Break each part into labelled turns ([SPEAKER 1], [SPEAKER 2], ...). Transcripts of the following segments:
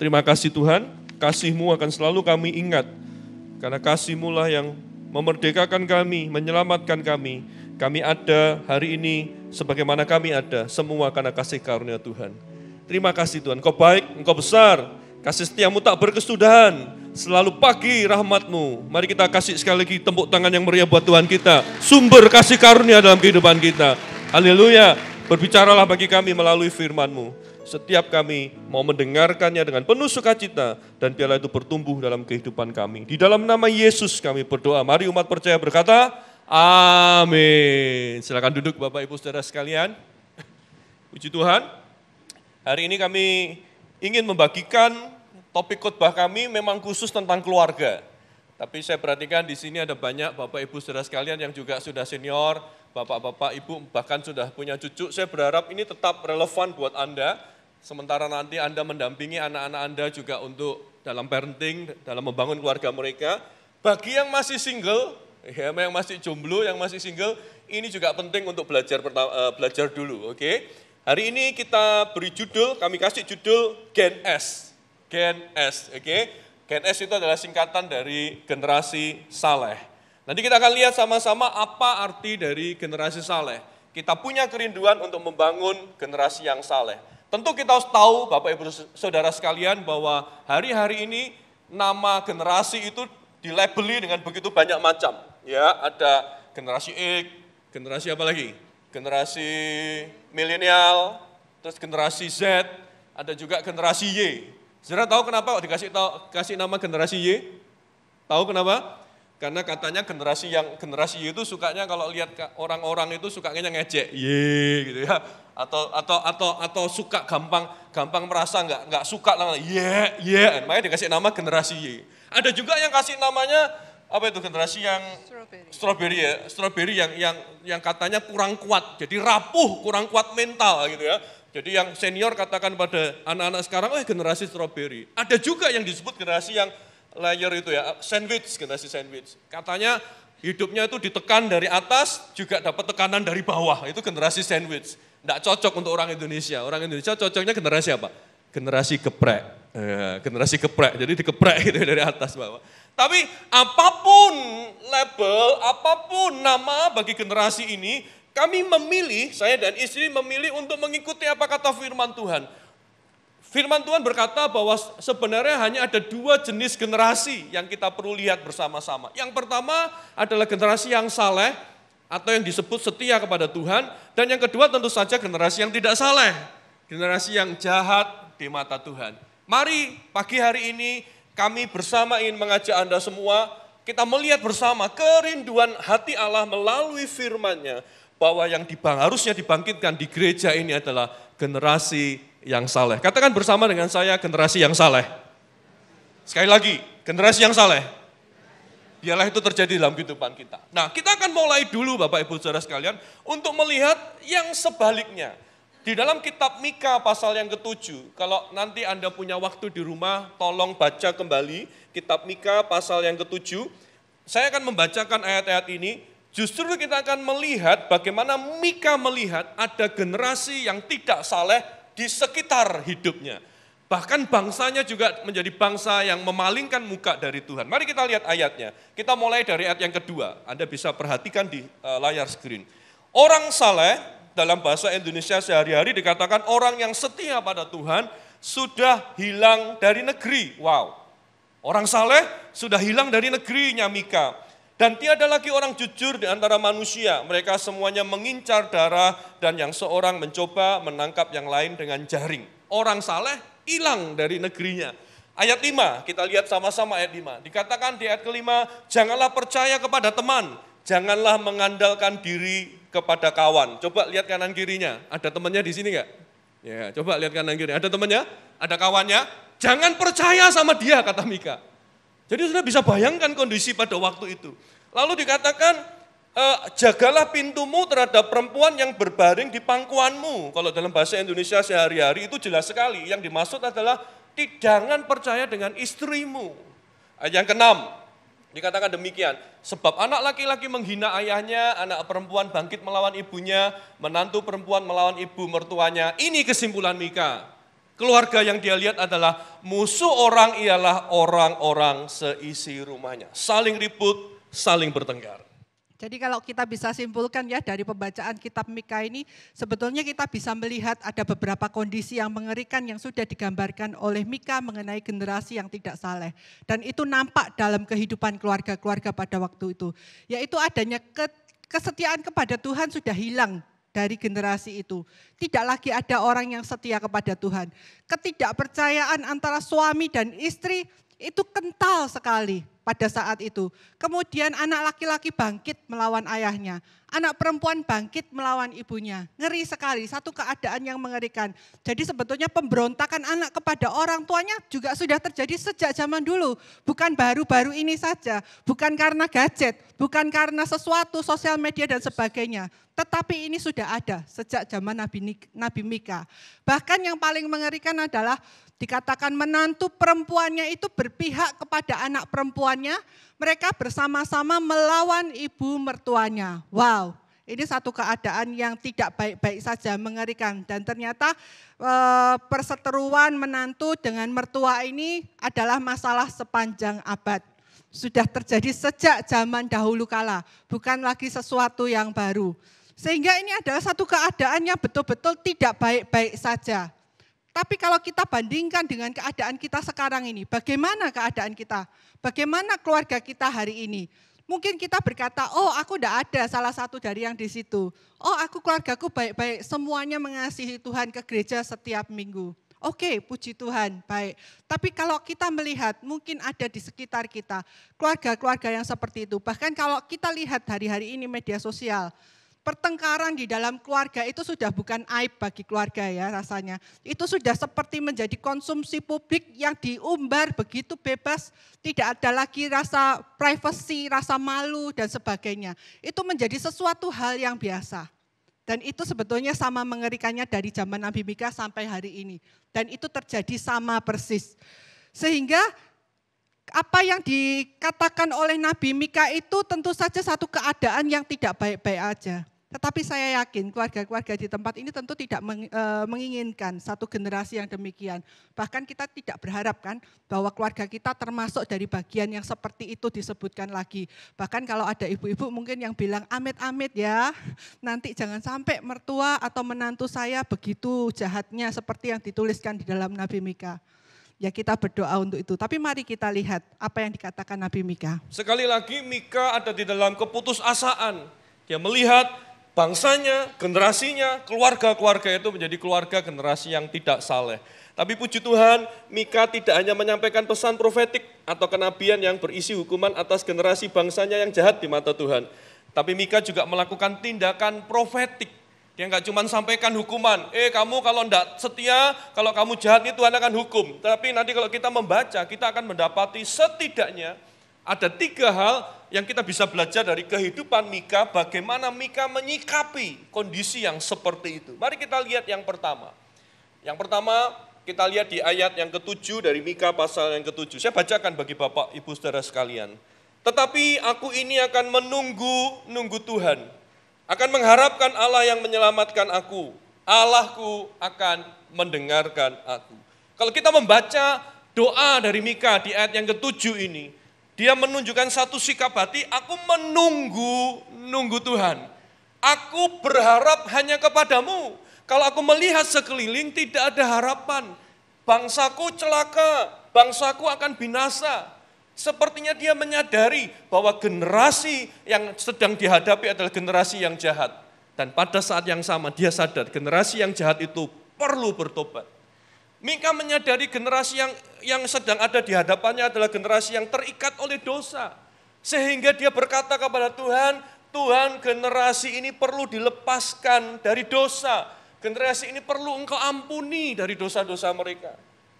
[SPEAKER 1] Terima kasih Tuhan, kasihMu akan selalu kami ingat. Karena kasihMu lah yang memerdekakan kami, menyelamatkan kami. Kami ada hari ini sebagaimana kami ada, semua karena kasih karunia Tuhan. Terima kasih Tuhan, Engkau baik, Engkau besar, kasih setiamu tak berkesudahan, selalu pagi rahmatmu. Mari kita kasih sekali lagi tembok tangan yang meriah buat Tuhan kita, sumber kasih karunia dalam kehidupan kita. Haleluya, berbicaralah bagi kami melalui firmanmu setiap kami mau mendengarkannya dengan penuh sukacita dan biarlah itu bertumbuh dalam kehidupan kami. Di dalam nama Yesus kami berdoa. Mari umat percaya berkata, amin. Silakan duduk Bapak Ibu Saudara sekalian. Puji Tuhan. Hari ini kami ingin membagikan topik khotbah kami memang khusus tentang keluarga. Tapi saya perhatikan di sini ada banyak Bapak Ibu Saudara sekalian yang juga sudah senior, bapak-bapak, ibu bahkan sudah punya cucu. Saya berharap ini tetap relevan buat Anda Sementara nanti Anda mendampingi anak-anak Anda juga untuk dalam parenting, dalam membangun keluarga mereka. Bagi yang masih single, ya, yang masih jomblo, yang masih single, ini juga penting untuk belajar eh, belajar dulu, oke? Okay? Hari ini kita beri judul, kami kasih judul Gen S. Gen S, oke? Okay? Gen S itu adalah singkatan dari generasi saleh. Nanti kita akan lihat sama-sama apa arti dari generasi saleh. Kita punya kerinduan untuk membangun generasi yang saleh. Tentu kita harus tahu Bapak Ibu Saudara sekalian bahwa hari-hari ini nama generasi itu dilabeli dengan begitu banyak macam. Ya, ada generasi X, generasi apa lagi? Generasi milenial, terus generasi Z, ada juga generasi Y. Saudara tahu kenapa kok dikasih tahu kasih nama generasi Y? Tahu kenapa? Karena katanya generasi yang generasi Y itu sukanya kalau lihat orang-orang itu sukanya ngejek, Y gitu ya atau atau atau atau suka gampang gampang merasa nggak nggak suka lah yeah yeah makanya dikasih nama generasi Y ada juga yang kasih namanya apa itu generasi yang strawberry, strawberry ya strawberry yang yang yang katanya kurang kuat jadi rapuh kurang kuat mental gitu ya jadi yang senior katakan pada anak-anak sekarang oh generasi strawberry ada juga yang disebut generasi yang layer itu ya sandwich generasi sandwich katanya Hidupnya itu ditekan dari atas, juga dapat tekanan dari bawah. Itu generasi sandwich. Tidak cocok untuk orang Indonesia. Orang Indonesia cocoknya generasi apa? Generasi geprek. Eh, generasi geprek, jadi dikeprek gitu dari atas bawah. Tapi apapun label, apapun nama bagi generasi ini, kami memilih, saya dan istri memilih untuk mengikuti apa kata firman Tuhan. Firman Tuhan berkata bahwa sebenarnya hanya ada dua jenis generasi yang kita perlu lihat bersama-sama. Yang pertama adalah generasi yang saleh atau yang disebut setia kepada Tuhan. Dan yang kedua tentu saja generasi yang tidak saleh. Generasi yang jahat di mata Tuhan. Mari pagi hari ini kami bersama ingin mengajak Anda semua kita melihat bersama kerinduan hati Allah melalui firmannya. bahwa yang dibang, harusnya dibangkitkan di gereja ini adalah generasi yang saleh. Katakan bersama dengan saya generasi yang saleh. Sekali lagi, generasi yang saleh. Dialah itu terjadi dalam kehidupan kita. Nah, kita akan mulai dulu Bapak Ibu Saudara sekalian untuk melihat yang sebaliknya. Di dalam kitab Mika pasal yang ketujuh, kalau nanti Anda punya waktu di rumah, tolong baca kembali kitab Mika pasal yang ketujuh. Saya akan membacakan ayat-ayat ini, justru kita akan melihat bagaimana Mika melihat ada generasi yang tidak saleh di sekitar hidupnya. Bahkan bangsanya juga menjadi bangsa yang memalingkan muka dari Tuhan. Mari kita lihat ayatnya. Kita mulai dari ayat yang kedua. Anda bisa perhatikan di eh, layar screen. Orang saleh dalam bahasa Indonesia sehari-hari dikatakan orang yang setia pada Tuhan sudah hilang dari negeri. Wow. Orang saleh sudah hilang dari negerinya Mika. Dan tiada lagi orang jujur di antara manusia. Mereka semuanya mengincar darah dan yang seorang mencoba menangkap yang lain dengan jaring. Orang saleh hilang dari negerinya. Ayat 5, kita lihat sama-sama ayat 5. Dikatakan di ayat kelima, janganlah percaya kepada teman. Janganlah mengandalkan diri kepada kawan. Coba lihat kanan kirinya. Ada temannya di sini enggak? Ya, coba lihat kanan kirinya. Ada temannya? Ada kawannya? Jangan percaya sama dia, kata Mika. Jadi sudah bisa bayangkan kondisi pada waktu itu. Lalu dikatakan e, jagalah pintumu terhadap perempuan yang berbaring di pangkuanmu. Kalau dalam bahasa Indonesia sehari-hari itu jelas sekali. Yang dimaksud adalah jangan percaya dengan istrimu. E, yang keenam, Dikatakan demikian, sebab anak laki-laki menghina ayahnya, anak perempuan bangkit melawan ibunya, menantu perempuan melawan ibu mertuanya. Ini kesimpulan Mika. Keluarga yang dia lihat adalah musuh orang ialah orang-orang seisi rumahnya. Saling ribut, saling bertengkar.
[SPEAKER 2] Jadi kalau kita bisa simpulkan ya dari pembacaan kitab Mika ini, sebetulnya kita bisa melihat ada beberapa kondisi yang mengerikan yang sudah digambarkan oleh Mika mengenai generasi yang tidak saleh. Dan itu nampak dalam kehidupan keluarga-keluarga pada waktu itu. Yaitu adanya ke kesetiaan kepada Tuhan sudah hilang dari generasi itu. Tidak lagi ada orang yang setia kepada Tuhan. Ketidakpercayaan antara suami dan istri itu kental sekali pada saat itu. Kemudian anak laki-laki bangkit melawan ayahnya. Anak perempuan bangkit melawan ibunya. Ngeri sekali, satu keadaan yang mengerikan. Jadi sebetulnya pemberontakan anak kepada orang tuanya juga sudah terjadi sejak zaman dulu. Bukan baru-baru ini saja, bukan karena gadget, bukan karena sesuatu, sosial media dan sebagainya. Tetapi ini sudah ada sejak zaman Nabi, Nabi Mika. Bahkan yang paling mengerikan adalah Dikatakan menantu perempuannya itu berpihak kepada anak perempuannya, mereka bersama-sama melawan ibu mertuanya. Wow, ini satu keadaan yang tidak baik-baik saja, mengerikan. Dan ternyata eh, perseteruan menantu dengan mertua ini adalah masalah sepanjang abad. Sudah terjadi sejak zaman dahulu kala, bukan lagi sesuatu yang baru. Sehingga ini adalah satu keadaan yang betul-betul tidak baik-baik saja. Tapi kalau kita bandingkan dengan keadaan kita sekarang ini, bagaimana keadaan kita? Bagaimana keluarga kita hari ini? Mungkin kita berkata, oh aku tidak ada salah satu dari yang di situ. Oh aku keluargaku baik-baik, semuanya mengasihi Tuhan ke gereja setiap minggu. Oke, okay, puji Tuhan, baik. Tapi kalau kita melihat, mungkin ada di sekitar kita keluarga-keluarga yang seperti itu. Bahkan kalau kita lihat hari-hari ini media sosial, Pertengkaran di dalam keluarga itu sudah bukan aib bagi keluarga ya rasanya. Itu sudah seperti menjadi konsumsi publik yang diumbar begitu bebas, tidak ada lagi rasa privacy, rasa malu dan sebagainya. Itu menjadi sesuatu hal yang biasa. Dan itu sebetulnya sama mengerikannya dari zaman Nabi Mika sampai hari ini. Dan itu terjadi sama persis. Sehingga apa yang dikatakan oleh Nabi Mika itu tentu saja satu keadaan yang tidak baik-baik aja. Tetapi saya yakin keluarga-keluarga di tempat ini tentu tidak e, menginginkan satu generasi yang demikian. Bahkan kita tidak berharapkan bahwa keluarga kita termasuk dari bagian yang seperti itu disebutkan lagi. Bahkan kalau ada ibu-ibu mungkin yang bilang amit-amit ya, nanti jangan sampai mertua atau menantu saya begitu jahatnya seperti yang dituliskan di dalam Nabi Mika. Ya kita berdoa untuk itu. Tapi mari kita lihat apa yang dikatakan Nabi Mika.
[SPEAKER 1] Sekali lagi Mika ada di dalam keputusasaan. Dia melihat bangsanya, generasinya, keluarga-keluarga itu menjadi keluarga generasi yang tidak saleh. Tapi puji Tuhan, Mika tidak hanya menyampaikan pesan profetik atau kenabian yang berisi hukuman atas generasi bangsanya yang jahat di mata Tuhan. Tapi Mika juga melakukan tindakan profetik. Dia nggak cuma sampaikan hukuman, eh kamu kalau enggak setia, kalau kamu jahat ini Tuhan akan hukum. Tapi nanti kalau kita membaca, kita akan mendapati setidaknya ada tiga hal yang kita bisa belajar dari kehidupan Mika, bagaimana Mika menyikapi kondisi yang seperti itu. Mari kita lihat yang pertama. Yang pertama kita lihat di ayat yang ketujuh dari Mika pasal yang ketujuh. Saya bacakan bagi Bapak Ibu Saudara sekalian. Tetapi aku ini akan menunggu, nunggu Tuhan. Akan mengharapkan Allah yang menyelamatkan aku. Allahku akan mendengarkan aku. Kalau kita membaca doa dari Mika di ayat yang ketujuh ini, dia menunjukkan satu sikap hati, aku menunggu, nunggu Tuhan. Aku berharap hanya kepadamu. Kalau aku melihat sekeliling tidak ada harapan. Bangsaku celaka, bangsaku akan binasa. Sepertinya dia menyadari bahwa generasi yang sedang dihadapi adalah generasi yang jahat. Dan pada saat yang sama dia sadar generasi yang jahat itu perlu bertobat. Mika menyadari generasi yang yang sedang ada di hadapannya adalah generasi yang terikat oleh dosa. Sehingga dia berkata kepada Tuhan, Tuhan generasi ini perlu dilepaskan dari dosa. Generasi ini perlu engkau ampuni dari dosa-dosa mereka.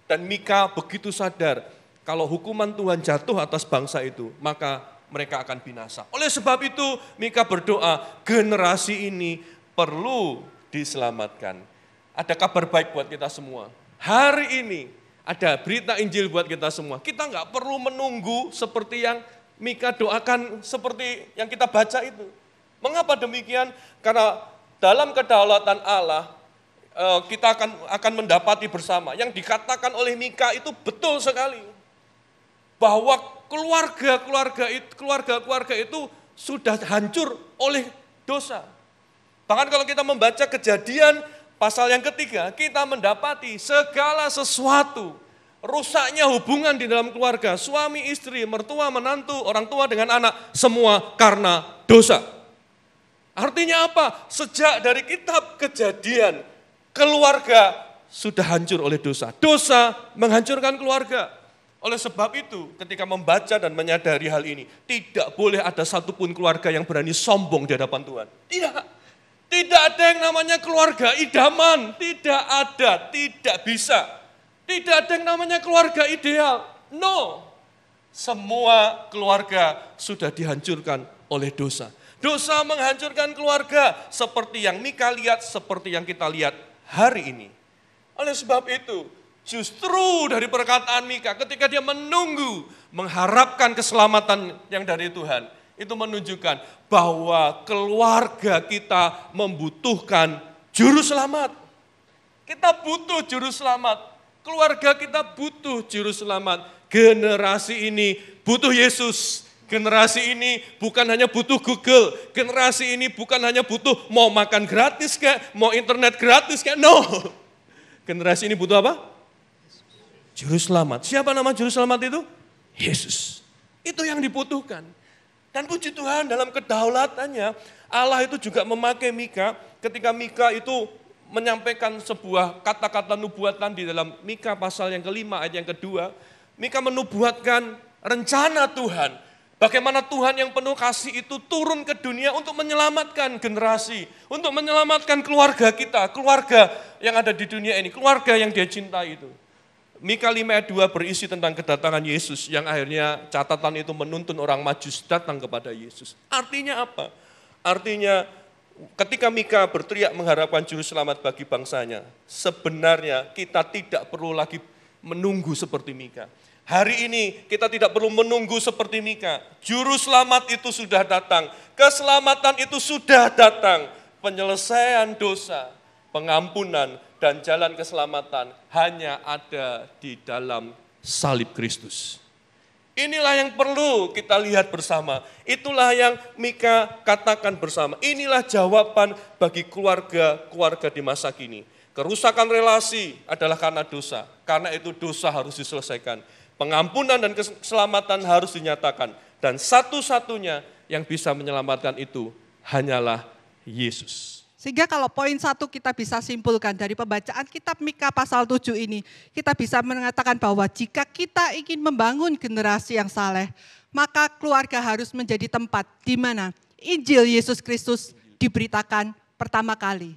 [SPEAKER 1] Dan Mika begitu sadar, kalau hukuman Tuhan jatuh atas bangsa itu, maka mereka akan binasa. Oleh sebab itu Mika berdoa, generasi ini perlu diselamatkan. Ada kabar baik buat kita semua. Hari ini ada berita Injil buat kita semua. Kita nggak perlu menunggu seperti yang Mika doakan seperti yang kita baca itu. Mengapa demikian? Karena dalam kedaulatan Allah eh, kita akan akan mendapati bersama yang dikatakan oleh Mika itu betul sekali bahwa keluarga-keluarga itu keluarga-keluarga itu sudah hancur oleh dosa. Bahkan kalau kita membaca kejadian Pasal yang ketiga, kita mendapati segala sesuatu rusaknya hubungan di dalam keluarga, suami istri, mertua, menantu, orang tua dengan anak, semua karena dosa. Artinya apa? Sejak dari kitab kejadian, keluarga sudah hancur oleh dosa. Dosa menghancurkan keluarga. Oleh sebab itu, ketika membaca dan menyadari hal ini, tidak boleh ada satupun keluarga yang berani sombong di hadapan Tuhan. Tidak. Tidak ada yang namanya keluarga idaman, tidak ada, tidak bisa. Tidak ada yang namanya keluarga ideal. No. Semua keluarga sudah dihancurkan oleh dosa. Dosa menghancurkan keluarga seperti yang Mika lihat, seperti yang kita lihat hari ini. Oleh sebab itu, justru dari perkataan Mika ketika dia menunggu, mengharapkan keselamatan yang dari Tuhan itu menunjukkan bahwa keluarga kita membutuhkan juru selamat. Kita butuh juru selamat. Keluarga kita butuh juru selamat. Generasi ini butuh Yesus. Generasi ini bukan hanya butuh Google, generasi ini bukan hanya butuh mau makan gratis kayak, mau internet gratis kayak, no. Generasi ini butuh apa? Juru selamat. Siapa nama juru selamat itu? Yesus. Itu yang dibutuhkan. Dan puji Tuhan dalam kedaulatannya Allah itu juga memakai Mika ketika Mika itu menyampaikan sebuah kata-kata nubuatan di dalam Mika pasal yang kelima ayat yang kedua. Mika menubuatkan rencana Tuhan. Bagaimana Tuhan yang penuh kasih itu turun ke dunia untuk menyelamatkan generasi, untuk menyelamatkan keluarga kita, keluarga yang ada di dunia ini, keluarga yang dia cintai itu. Mika 5 ayat 2 berisi tentang kedatangan Yesus yang akhirnya catatan itu menuntun orang majus datang kepada Yesus. Artinya apa? Artinya ketika Mika berteriak mengharapkan juru selamat bagi bangsanya, sebenarnya kita tidak perlu lagi menunggu seperti Mika. Hari ini kita tidak perlu menunggu seperti Mika. Juru selamat itu sudah datang, keselamatan itu sudah datang, penyelesaian dosa, pengampunan, dan jalan keselamatan hanya ada di dalam salib Kristus. Inilah yang perlu kita lihat bersama. Itulah yang Mika katakan bersama. Inilah jawaban bagi keluarga-keluarga di masa kini. Kerusakan relasi adalah karena dosa. Karena itu dosa harus diselesaikan. Pengampunan dan keselamatan harus dinyatakan. Dan satu-satunya yang bisa menyelamatkan itu hanyalah Yesus.
[SPEAKER 2] Sehingga kalau poin satu kita bisa simpulkan dari pembacaan kitab Mika pasal 7 ini, kita bisa mengatakan bahwa jika kita ingin membangun generasi yang saleh, maka keluarga harus menjadi tempat di mana Injil Yesus Kristus diberitakan pertama kali.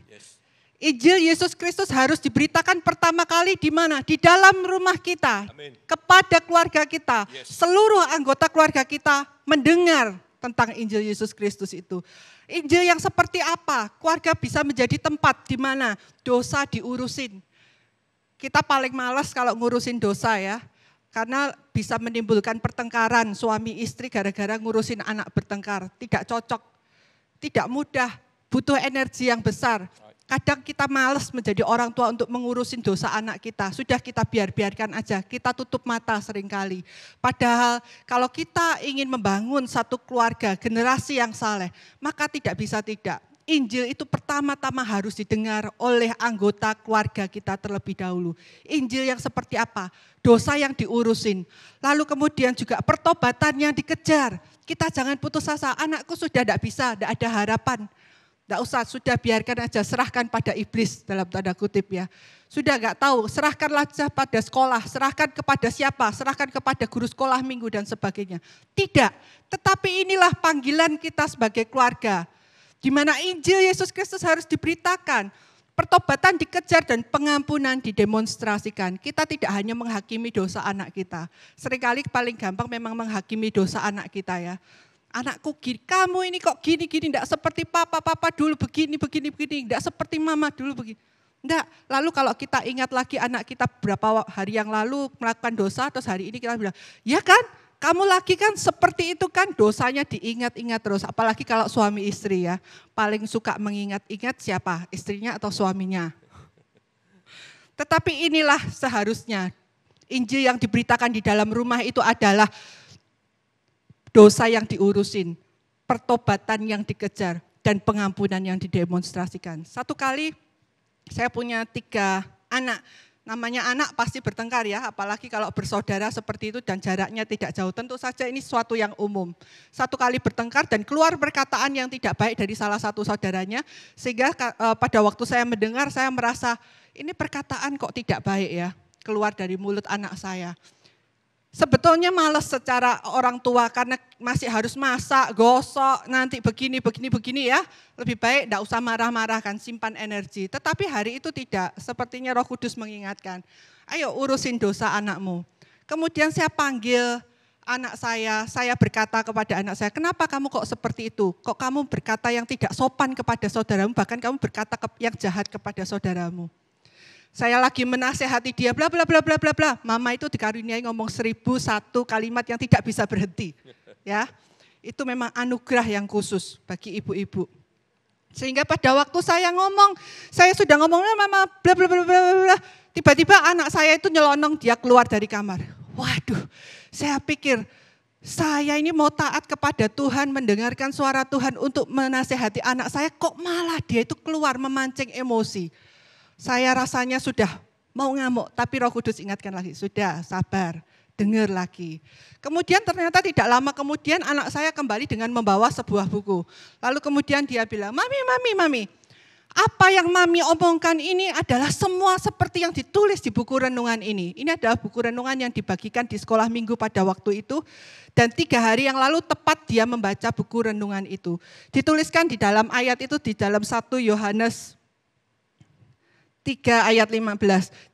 [SPEAKER 2] Injil Yesus Kristus harus diberitakan pertama kali di mana? Di dalam rumah kita, Amin. kepada keluarga kita, yes. seluruh anggota keluarga kita mendengar tentang Injil Yesus Kristus itu. Injil yang seperti apa? Keluarga bisa menjadi tempat di mana dosa diurusin. Kita paling malas kalau ngurusin dosa ya. Karena bisa menimbulkan pertengkaran suami istri gara-gara ngurusin anak bertengkar. Tidak cocok, tidak mudah, butuh energi yang besar, Kadang kita males menjadi orang tua untuk mengurusin dosa anak kita. Sudah kita biar-biarkan aja, kita tutup mata seringkali. Padahal kalau kita ingin membangun satu keluarga, generasi yang saleh, maka tidak bisa tidak. Injil itu pertama-tama harus didengar oleh anggota keluarga kita terlebih dahulu. Injil yang seperti apa? Dosa yang diurusin. Lalu kemudian juga pertobatan yang dikejar. Kita jangan putus asa, anakku sudah tidak bisa, tidak ada harapan. Tidak usah, sudah biarkan aja, serahkan pada iblis dalam tanda kutip ya. Sudah nggak tahu, serahkanlah saja pada sekolah, serahkan kepada siapa, serahkan kepada guru sekolah minggu dan sebagainya. Tidak, tetapi inilah panggilan kita sebagai keluarga. Di mana Injil Yesus Kristus harus diberitakan, pertobatan dikejar dan pengampunan didemonstrasikan. Kita tidak hanya menghakimi dosa anak kita. Seringkali paling gampang memang menghakimi dosa anak kita ya. Anakku gini, kamu ini kok gini-gini, enggak seperti papa-papa dulu begini, begini, begini, tidak seperti mama dulu begini. Enggak, lalu kalau kita ingat lagi anak kita berapa hari yang lalu melakukan dosa, terus hari ini kita bilang, ya kan, kamu lagi kan seperti itu kan dosanya diingat-ingat terus. Apalagi kalau suami istri ya, paling suka mengingat-ingat siapa, istrinya atau suaminya. Tetapi inilah seharusnya Injil yang diberitakan di dalam rumah itu adalah dosa yang diurusin, pertobatan yang dikejar, dan pengampunan yang didemonstrasikan. Satu kali saya punya tiga anak, namanya anak pasti bertengkar ya, apalagi kalau bersaudara seperti itu dan jaraknya tidak jauh. Tentu saja ini suatu yang umum. Satu kali bertengkar dan keluar perkataan yang tidak baik dari salah satu saudaranya, sehingga e, pada waktu saya mendengar saya merasa ini perkataan kok tidak baik ya, keluar dari mulut anak saya. Sebetulnya males secara orang tua karena masih harus masak, gosok, nanti begini, begini, begini ya. Lebih baik tidak usah marah-marah kan, simpan energi. Tetapi hari itu tidak, sepertinya roh kudus mengingatkan. Ayo urusin dosa anakmu. Kemudian saya panggil anak saya, saya berkata kepada anak saya, kenapa kamu kok seperti itu? Kok kamu berkata yang tidak sopan kepada saudaramu, bahkan kamu berkata yang jahat kepada saudaramu saya lagi menasehati dia, bla bla bla bla bla bla. Mama itu dikaruniai ngomong seribu satu kalimat yang tidak bisa berhenti. Ya, itu memang anugerah yang khusus bagi ibu-ibu. Sehingga pada waktu saya ngomong, saya sudah ngomong eh, mama bla bla bla bla bla. Tiba-tiba anak saya itu nyelonong dia keluar dari kamar. Waduh, saya pikir saya ini mau taat kepada Tuhan, mendengarkan suara Tuhan untuk menasehati anak saya, kok malah dia itu keluar memancing emosi saya rasanya sudah mau ngamuk, tapi Roh Kudus ingatkan lagi, sudah sabar, dengar lagi. Kemudian ternyata tidak lama kemudian anak saya kembali dengan membawa sebuah buku. Lalu kemudian dia bilang, "Mami, mami, mami, apa yang mami omongkan ini adalah semua seperti yang ditulis di buku renungan ini. Ini adalah buku renungan yang dibagikan di sekolah minggu pada waktu itu. Dan tiga hari yang lalu tepat dia membaca buku renungan itu. Dituliskan di dalam ayat itu di dalam satu Yohanes 3 ayat 15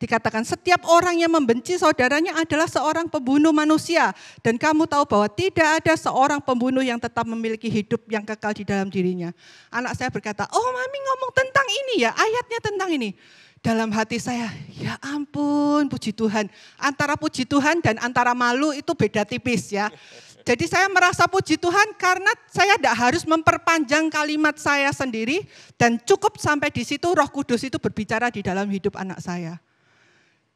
[SPEAKER 2] dikatakan setiap orang yang membenci saudaranya adalah seorang pembunuh manusia dan kamu tahu bahwa tidak ada seorang pembunuh yang tetap memiliki hidup yang kekal di dalam dirinya. Anak saya berkata, "Oh, mami ngomong tentang ini ya, ayatnya tentang ini." Dalam hati saya, ya ampun, puji Tuhan. Antara puji Tuhan dan antara malu itu beda tipis ya. Jadi saya merasa puji Tuhan karena saya tidak harus memperpanjang kalimat saya sendiri dan cukup sampai di situ Roh Kudus itu berbicara di dalam hidup anak saya.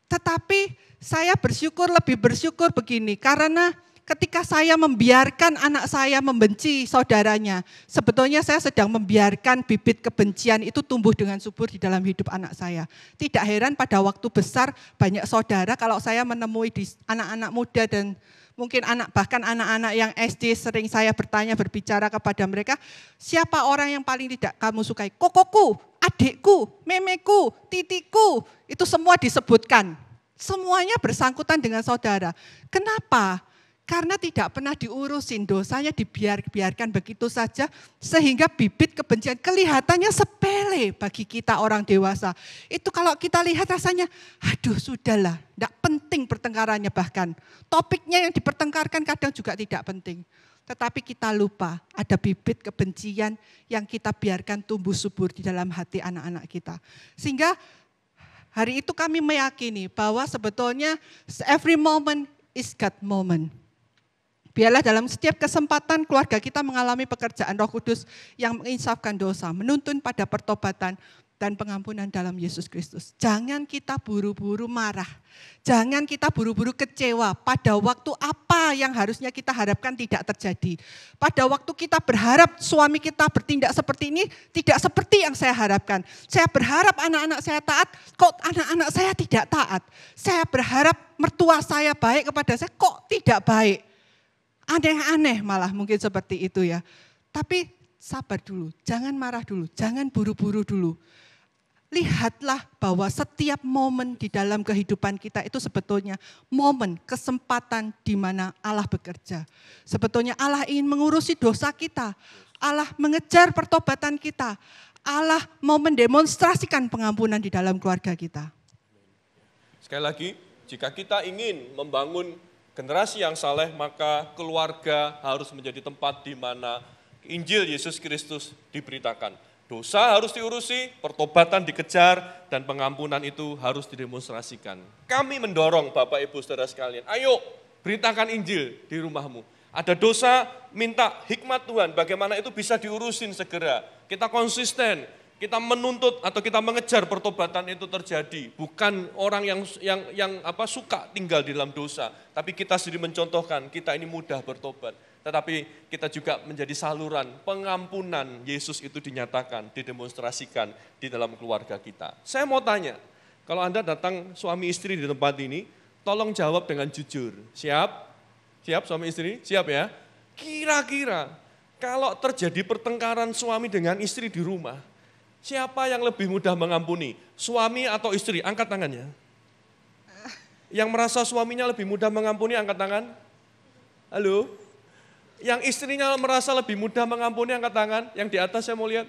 [SPEAKER 2] Tetapi saya bersyukur lebih bersyukur begini karena ketika saya membiarkan anak saya membenci saudaranya, sebetulnya saya sedang membiarkan bibit kebencian itu tumbuh dengan subur di dalam hidup anak saya. Tidak heran pada waktu besar banyak saudara kalau saya menemui di anak-anak muda dan mungkin anak bahkan anak-anak yang SD sering saya bertanya berbicara kepada mereka, siapa orang yang paling tidak kamu sukai? Kokoku, adikku, memeku, titiku, itu semua disebutkan. Semuanya bersangkutan dengan saudara. Kenapa? Karena tidak pernah diurusin, dosanya dibiarkan begitu saja sehingga bibit kebencian kelihatannya sepele bagi kita orang dewasa. Itu kalau kita lihat rasanya, aduh sudahlah, tidak penting pertengkarannya bahkan. Topiknya yang dipertengkarkan kadang juga tidak penting. Tetapi kita lupa ada bibit kebencian yang kita biarkan tumbuh subur di dalam hati anak-anak kita. Sehingga hari itu kami meyakini bahwa sebetulnya every moment is God moment. Biarlah dalam setiap kesempatan keluarga kita mengalami pekerjaan Roh Kudus yang menginsafkan dosa, menuntun pada pertobatan dan pengampunan dalam Yesus Kristus. Jangan kita buru-buru marah. Jangan kita buru-buru kecewa pada waktu apa yang harusnya kita harapkan tidak terjadi. Pada waktu kita berharap suami kita bertindak seperti ini, tidak seperti yang saya harapkan. Saya berharap anak-anak saya taat, kok anak-anak saya tidak taat. Saya berharap mertua saya baik kepada saya, kok tidak baik Aneh-aneh malah mungkin seperti itu ya. Tapi sabar dulu, jangan marah dulu, jangan buru-buru dulu. Lihatlah bahwa setiap momen di dalam kehidupan kita itu sebetulnya momen, kesempatan di mana Allah bekerja. Sebetulnya Allah ingin mengurusi dosa kita, Allah mengejar pertobatan kita, Allah mau mendemonstrasikan pengampunan di dalam keluarga kita.
[SPEAKER 1] Sekali lagi, jika kita ingin membangun generasi yang saleh, maka keluarga harus menjadi tempat di mana Injil Yesus Kristus diberitakan. Dosa harus diurusi, pertobatan dikejar, dan pengampunan itu harus didemonstrasikan. Kami mendorong Bapak Ibu Saudara sekalian, ayo beritakan Injil di rumahmu. Ada dosa, minta hikmat Tuhan, bagaimana itu bisa diurusin segera. Kita konsisten, kita menuntut atau kita mengejar pertobatan itu terjadi. Bukan orang yang yang yang apa suka tinggal di dalam dosa, tapi kita sendiri mencontohkan kita ini mudah bertobat. Tetapi kita juga menjadi saluran pengampunan Yesus itu dinyatakan, didemonstrasikan di dalam keluarga kita. Saya mau tanya, kalau Anda datang suami istri di tempat ini, tolong jawab dengan jujur. Siap? Siap suami istri? Siap ya? Kira-kira kalau terjadi pertengkaran suami dengan istri di rumah, Siapa yang lebih mudah mengampuni? Suami atau istri? Angkat tangannya. Yang merasa suaminya lebih mudah mengampuni, angkat tangan. Halo? Yang istrinya merasa lebih mudah mengampuni, angkat tangan. Yang di atas saya mau lihat.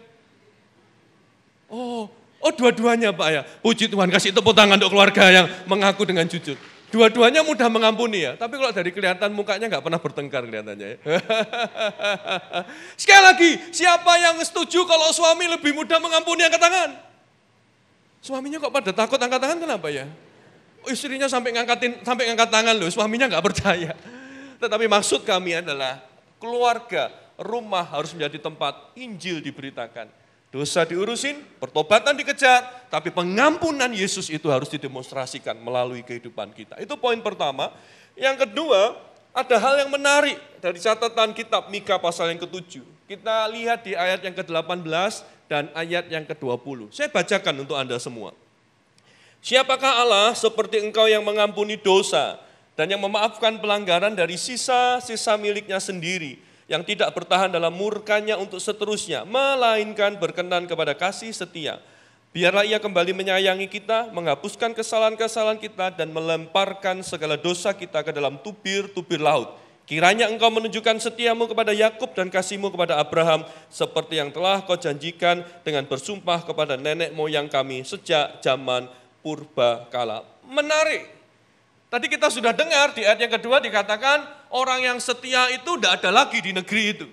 [SPEAKER 1] Oh, oh dua-duanya Pak ya. Puji Tuhan, kasih tepuk tangan untuk keluarga yang mengaku dengan jujur. Dua-duanya mudah mengampuni ya, tapi kalau dari kelihatan mukanya nggak pernah bertengkar kelihatannya ya. Sekali lagi, siapa yang setuju kalau suami lebih mudah mengampuni angkat tangan? Suaminya kok pada takut angkat tangan kenapa ya? Istrinya sampai ngangkatin sampai ngangkat tangan loh, suaminya nggak percaya. Tetapi maksud kami adalah keluarga, rumah harus menjadi tempat Injil diberitakan Dosa diurusin, pertobatan dikejar, tapi pengampunan Yesus itu harus didemonstrasikan melalui kehidupan kita. Itu poin pertama. Yang kedua, ada hal yang menarik dari catatan kitab Mika pasal yang ketujuh. Kita lihat di ayat yang ke-18 dan ayat yang ke-20. Saya bacakan untuk Anda semua. Siapakah Allah seperti engkau yang mengampuni dosa dan yang memaafkan pelanggaran dari sisa-sisa miliknya sendiri yang tidak bertahan dalam murkanya untuk seterusnya, melainkan berkenan kepada kasih setia. Biarlah ia kembali menyayangi kita, menghapuskan kesalahan-kesalahan kita, dan melemparkan segala dosa kita ke dalam tubir-tubir laut. Kiranya engkau menunjukkan setiamu kepada Yakub dan kasihmu kepada Abraham, seperti yang telah kau janjikan dengan bersumpah kepada nenek moyang kami sejak zaman purba kala. Menarik Tadi kita sudah dengar di ayat yang kedua dikatakan orang yang setia itu tidak ada lagi di negeri itu.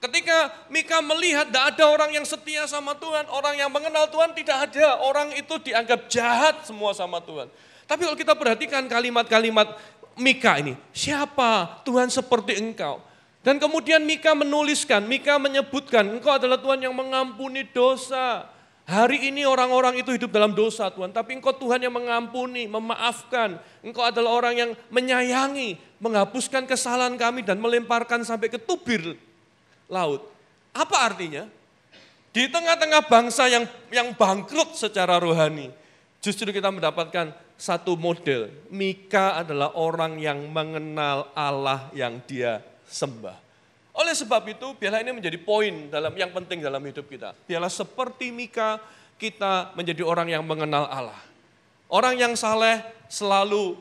[SPEAKER 1] Ketika Mika melihat tidak ada orang yang setia sama Tuhan, orang yang mengenal Tuhan tidak ada, orang itu dianggap jahat semua sama Tuhan. Tapi kalau kita perhatikan kalimat-kalimat Mika ini, siapa Tuhan seperti engkau? Dan kemudian Mika menuliskan, Mika menyebutkan, engkau adalah Tuhan yang mengampuni dosa, Hari ini orang-orang itu hidup dalam dosa Tuhan, tapi Engkau Tuhan yang mengampuni, memaafkan. Engkau adalah orang yang menyayangi, menghapuskan kesalahan kami dan melemparkan sampai ke tubir laut. Apa artinya? Di tengah-tengah bangsa yang yang bangkrut secara rohani, justru kita mendapatkan satu model. Mika adalah orang yang mengenal Allah yang dia sembah. Oleh sebab itu, biarlah ini menjadi poin dalam yang penting dalam hidup kita. Biarlah seperti Mika, kita menjadi orang yang mengenal Allah. Orang yang saleh selalu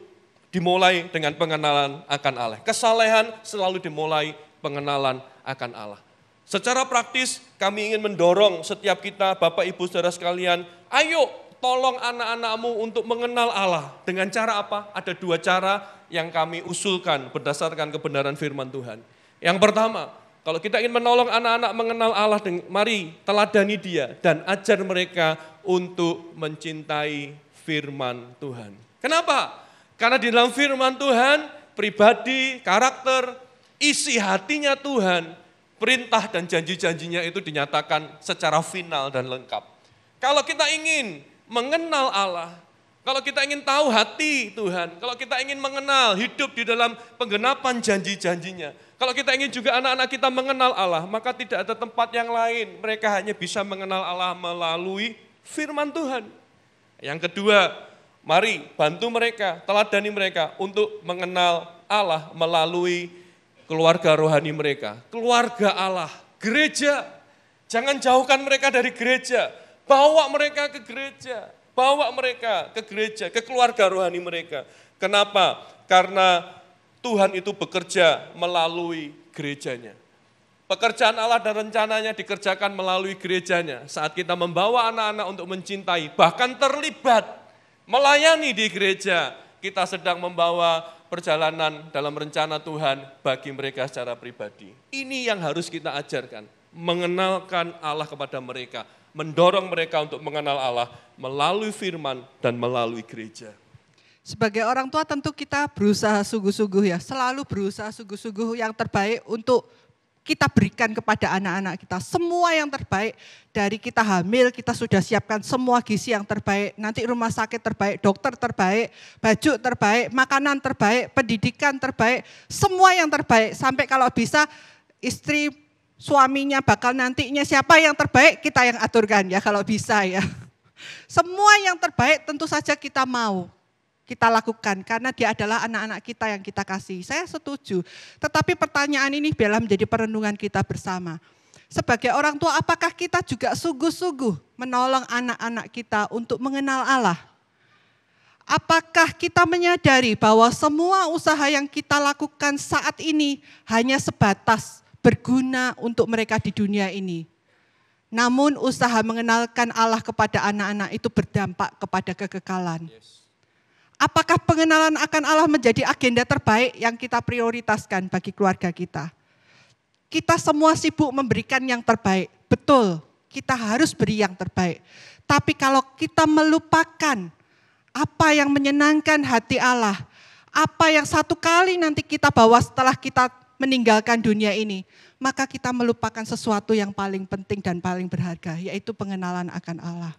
[SPEAKER 1] dimulai dengan pengenalan akan Allah. Kesalehan selalu dimulai pengenalan akan Allah. Secara praktis kami ingin mendorong setiap kita, Bapak Ibu Saudara sekalian, ayo tolong anak-anakmu untuk mengenal Allah. Dengan cara apa? Ada dua cara yang kami usulkan berdasarkan kebenaran firman Tuhan. Yang pertama, kalau kita ingin menolong anak-anak mengenal Allah, mari teladani dia dan ajar mereka untuk mencintai firman Tuhan. Kenapa? Karena di dalam firman Tuhan, pribadi, karakter, isi hatinya Tuhan, perintah dan janji-janjinya itu dinyatakan secara final dan lengkap. Kalau kita ingin mengenal Allah, kalau kita ingin tahu hati Tuhan, kalau kita ingin mengenal hidup di dalam penggenapan janji-janjinya, kalau kita ingin juga anak-anak kita mengenal Allah, maka tidak ada tempat yang lain. Mereka hanya bisa mengenal Allah melalui firman Tuhan. Yang kedua, mari bantu mereka, teladani mereka untuk mengenal Allah melalui keluarga rohani mereka, keluarga Allah, gereja. Jangan jauhkan mereka dari gereja, bawa mereka ke gereja Bawa mereka ke gereja, ke keluarga rohani mereka. Kenapa? Karena Tuhan itu bekerja melalui gerejanya. Pekerjaan Allah dan rencananya dikerjakan melalui gerejanya. Saat kita membawa anak-anak untuk mencintai, bahkan terlibat, melayani di gereja, kita sedang membawa perjalanan dalam rencana Tuhan bagi mereka secara pribadi. Ini yang harus kita ajarkan, mengenalkan Allah kepada mereka, mendorong mereka untuk mengenal Allah melalui firman dan melalui gereja.
[SPEAKER 2] Sebagai orang tua tentu kita berusaha sungguh-sungguh ya, selalu berusaha sungguh-sungguh yang terbaik untuk kita berikan kepada anak-anak kita semua yang terbaik dari kita hamil kita sudah siapkan semua gizi yang terbaik nanti rumah sakit terbaik dokter terbaik baju terbaik makanan terbaik pendidikan terbaik semua yang terbaik sampai kalau bisa istri suaminya bakal nantinya siapa yang terbaik kita yang aturkan ya kalau bisa ya. Semua yang terbaik tentu saja kita mau, kita lakukan karena dia adalah anak-anak kita yang kita kasih. Saya setuju. Tetapi pertanyaan ini biarlah menjadi perenungan kita bersama. Sebagai orang tua apakah kita juga sungguh-sungguh menolong anak-anak kita untuk mengenal Allah? Apakah kita menyadari bahwa semua usaha yang kita lakukan saat ini hanya sebatas berguna untuk mereka di dunia ini. Namun usaha mengenalkan Allah kepada anak-anak itu berdampak kepada kekekalan. Apakah pengenalan akan Allah menjadi agenda terbaik yang kita prioritaskan bagi keluarga kita? Kita semua sibuk memberikan yang terbaik. Betul, kita harus beri yang terbaik. Tapi kalau kita melupakan apa yang menyenangkan hati Allah, apa yang satu kali nanti kita bawa setelah kita meninggalkan dunia ini, maka kita melupakan sesuatu yang paling penting dan paling berharga, yaitu pengenalan akan Allah.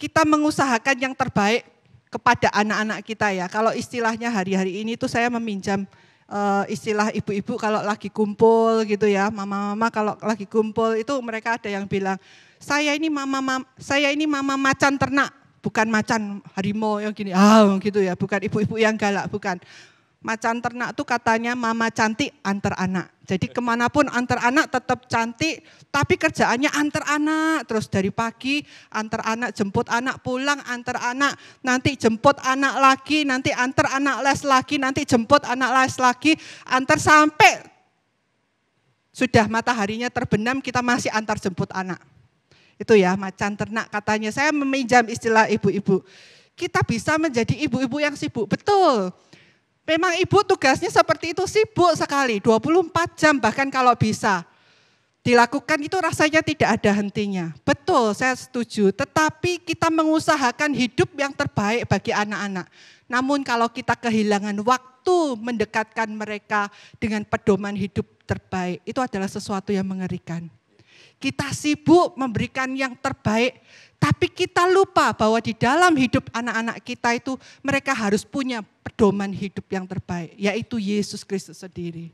[SPEAKER 2] Kita mengusahakan yang terbaik kepada anak-anak kita ya. Kalau istilahnya hari-hari ini tuh saya meminjam eh, istilah ibu-ibu kalau lagi kumpul gitu ya, mama-mama kalau lagi kumpul itu mereka ada yang bilang, "Saya ini mama, mama saya ini mama macan ternak, bukan macan harimau yang gini." Ah, gitu ya, bukan ibu-ibu yang galak, bukan. Macan ternak tuh katanya mama cantik antar anak. Jadi kemanapun antar anak tetap cantik, tapi kerjaannya antar anak. Terus dari pagi antar anak, jemput anak, pulang antar anak, nanti jemput anak lagi, nanti antar anak les lagi, nanti jemput anak les lagi, antar sampai sudah mataharinya terbenam kita masih antar jemput anak. Itu ya macan ternak katanya. Saya meminjam istilah ibu-ibu. Kita bisa menjadi ibu-ibu yang sibuk. Betul. Memang ibu tugasnya seperti itu sibuk sekali, 24 jam bahkan kalau bisa. Dilakukan itu rasanya tidak ada hentinya. Betul, saya setuju. Tetapi kita mengusahakan hidup yang terbaik bagi anak-anak. Namun kalau kita kehilangan waktu mendekatkan mereka dengan pedoman hidup terbaik, itu adalah sesuatu yang mengerikan. Kita sibuk memberikan yang terbaik, tapi kita lupa bahwa di dalam hidup anak-anak kita itu mereka harus punya pedoman hidup yang terbaik, yaitu Yesus Kristus sendiri.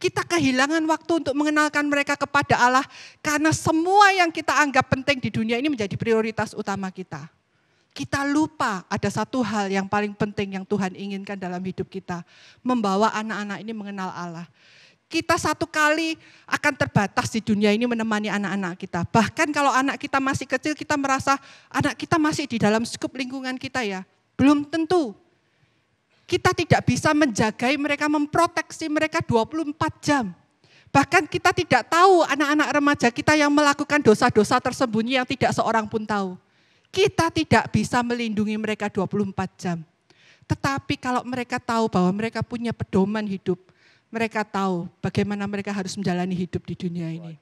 [SPEAKER 2] Kita kehilangan waktu untuk mengenalkan mereka kepada Allah karena semua yang kita anggap penting di dunia ini menjadi prioritas utama kita. Kita lupa ada satu hal yang paling penting yang Tuhan inginkan dalam hidup kita, membawa anak-anak ini mengenal Allah kita satu kali akan terbatas di dunia ini menemani anak-anak kita. Bahkan kalau anak kita masih kecil, kita merasa anak kita masih di dalam skup lingkungan kita ya. Belum tentu. Kita tidak bisa menjagai mereka, memproteksi mereka 24 jam. Bahkan kita tidak tahu anak-anak remaja kita yang melakukan dosa-dosa tersembunyi yang tidak seorang pun tahu. Kita tidak bisa melindungi mereka 24 jam. Tetapi kalau mereka tahu bahwa mereka punya pedoman hidup, mereka tahu bagaimana mereka harus menjalani hidup di dunia ini.